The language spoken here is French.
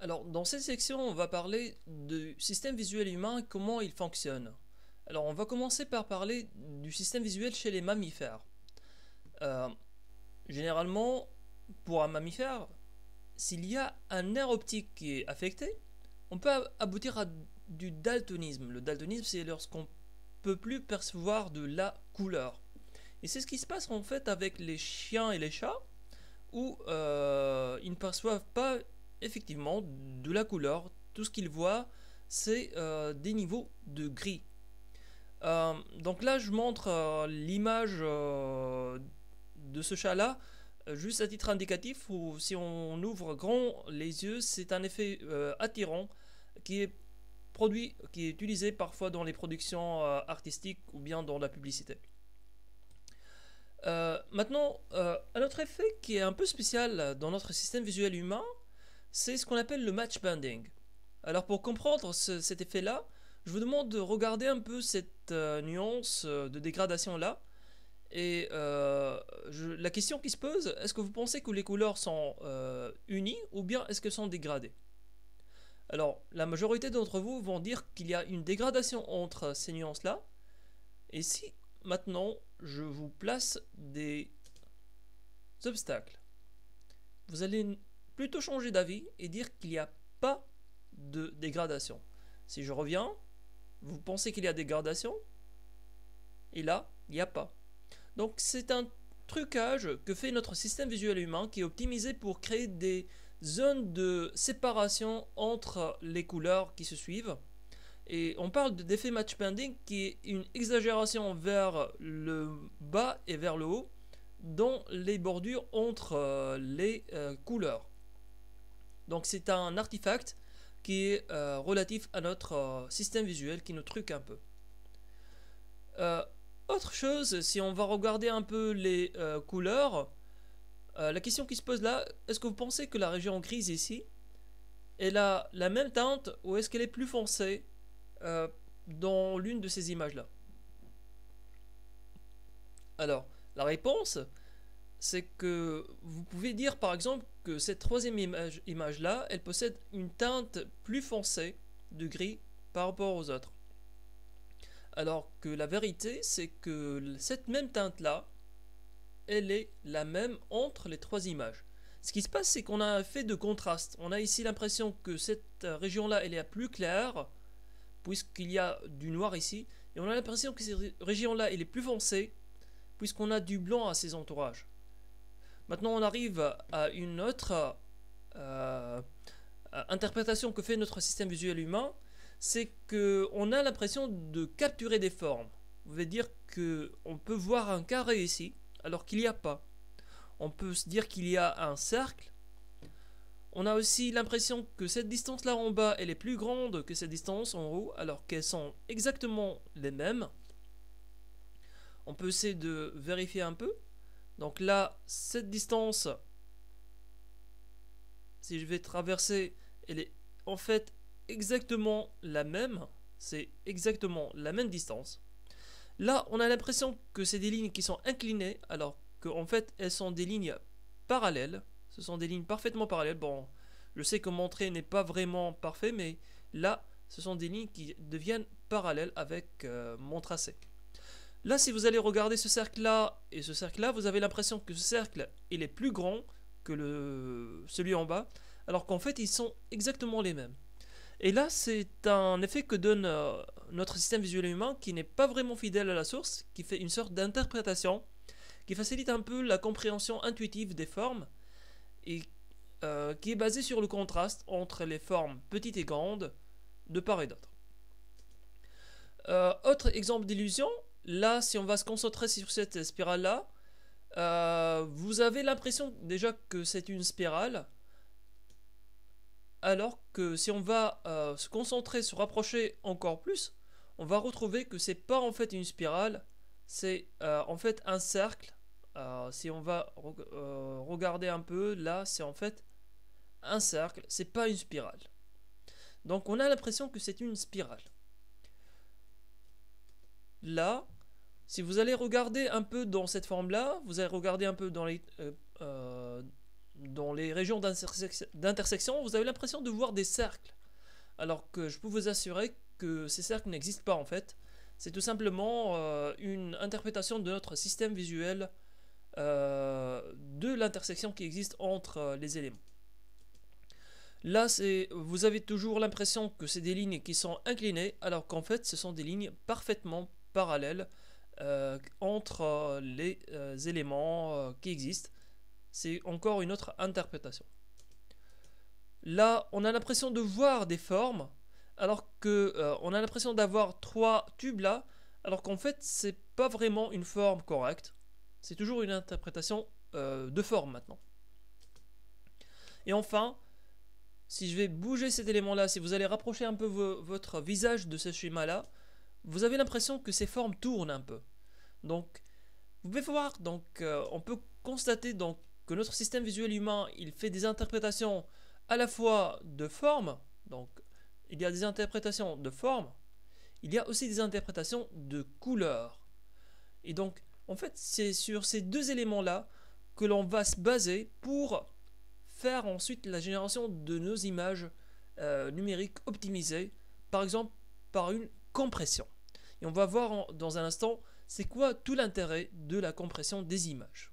Alors, dans cette section, on va parler du système visuel humain, et comment il fonctionne. Alors, on va commencer par parler du système visuel chez les mammifères. Euh, généralement, pour un mammifère, s'il y a un nerf optique qui est affecté, on peut aboutir à du daltonisme. Le daltonisme, c'est lorsqu'on peut plus percevoir de la couleur. Et c'est ce qui se passe en fait avec les chiens et les chats, où euh, ils ne perçoivent pas effectivement de la couleur. Tout ce qu'il voit, c'est euh, des niveaux de gris. Euh, donc là, je montre euh, l'image de ce chat-là, juste à titre indicatif, ou si on ouvre grand les yeux, c'est un effet attirant qui est produit, qui est utilisé parfois dans les productions artistiques ou bien dans la publicité. maintenant, un autre effet qui est un peu spécial dans notre système visuel humain, c'est ce qu'on appelle le match banding. Alors pour comprendre cet effet-là, je vous demande de regarder un peu cette euh, nuance euh, de dégradation-là. Et euh, la question qui se pose, est-ce que vous pensez que les couleurs sont unies ou bien est-ce qu'elles sont dégradées Alors, la majorité d'entre vous vont dire qu'il y a une dégradation entre ces nuances-là. Et si maintenant je vous place des obstacles, vous allez plutôt changer d'avis et dire qu'il n'y a pas de dégradation. Si je reviens, vous pensez qu'il y a dégradation Et là, il n'y a pas. Donc c'est un trucage que fait notre système visuel humain qui est optimisé pour créer des zones de séparation entre les couleurs qui se suivent. Et on parle d'effet match pending qui est une exagération vers le bas et vers le haut dans les bordures entre euh, les euh, couleurs. Donc c'est un artefact qui est euh, relatif à notre euh, système visuel, qui nous truque un peu. Euh, autre chose, si on va regarder un peu les couleurs, la question qui se pose là, est-ce que vous pensez que la région grise ici, elle a la même teinte ou est-ce qu'elle est plus foncée dans l'une de ces images là Alors, la réponse, c'est que vous pouvez dire par exemple que cette troisième image, là, elle possède une teinte plus foncée de gris par rapport aux autres. Alors que la vérité, c'est que cette même teinte là, elle est la même entre les trois images. Ce qui se passe, c'est qu'on a un fait de contraste. On a ici l'impression que cette région-là, elle est la plus claire, puisqu'il y a du noir ici, et on a l'impression que cette région-là, elle est plus foncée, puisqu'on a du blanc à ses entourages. Maintenant, on arrive à une autre euh, euh, interprétation que fait notre système visuel humain, c'est qu'on a l'impression de capturer des formes. Vous veut dire on peut voir un carré ici, alors qu'il n'y a pas. On peut se dire qu'il y a un cercle. On a aussi l'impression que cette distance-là en bas, elle est plus grande que cette distance en haut, alors qu'elles sont exactement les mêmes. On peut essayer de vérifier un peu. Donc là, cette distance, si je vais traverser, elle est en fait exactement la même. C'est exactement la même distance. Là, on a l'impression que c'est des lignes qui sont inclinées, alors qu'en fait, elles sont des lignes parallèles. Ce sont des lignes parfaitement parallèles. Bon, je sais que mon trait n'est pas vraiment parfait, mais là, ce sont des lignes qui deviennent parallèles avec euh, mon tracé. Là, si vous allez regarder ce cercle-là et ce cercle-là, vous avez l'impression que ce cercle, il est plus grand que le, celui en bas, alors qu'en fait, ils sont exactement les mêmes. Et là, c'est un effet que donne euh, notre système visuel humain qui n'est pas vraiment fidèle à la source, qui fait une sorte d'interprétation, qui facilite un peu la compréhension intuitive des formes, et euh, qui est basée sur le contraste entre les formes petites et grandes de part et d'autre. Euh, autre exemple d'illusion, là, si on va se concentrer sur cette spirale-là, euh, vous avez l'impression déjà que c'est une spirale, alors que si on va euh, se concentrer, se rapprocher encore plus, on va retrouver que c'est pas en fait une spirale, c'est euh, en fait un cercle. si on va regarder un peu, là, c'est en fait un cercle, c'est pas une spirale. Donc on a l'impression que c'est une spirale. Là, si vous allez regarder un peu dans cette forme-là, vous allez regarder un peu dans les, euh, euh, régions d'intersection, vous avez l'impression de voir des cercles. Alors que je peux vous assurer que ces cercles n'existent pas en fait. C'est tout simplement euh, une interprétation de notre système visuel de l'intersection qui existe entre les éléments. Là, vous avez toujours l'impression que c'est des lignes qui sont inclinées, alors qu'en fait, ce sont des lignes parfaitement parallèles euh, entre euh, les euh, éléments qui existent. C'est encore une autre interprétation. Là, on a l'impression de voir des formes, alors que on a l'impression d'avoir trois tubes là, alors qu'en fait, c'est pas vraiment une forme correcte. C'est toujours une interprétation de forme maintenant. Et enfin, si je vais bouger cet élément là, si vous allez rapprocher un peu votre visage de ce schéma là, vous avez l'impression que ces formes tournent un peu. Donc, vous pouvez voir, donc, euh, on peut constater donc, que notre système visuel humain, il fait des interprétations à la fois de formes, donc il y a des interprétations de formes, il y a aussi des interprétations de couleurs. Et donc, en fait, c'est sur ces deux éléments-là que l'on va se baser pour faire ensuite la génération de nos images euh, numériques optimisées, par exemple par une compression. Et on va voir dans un instant c'est quoi tout l'intérêt de la compression des images.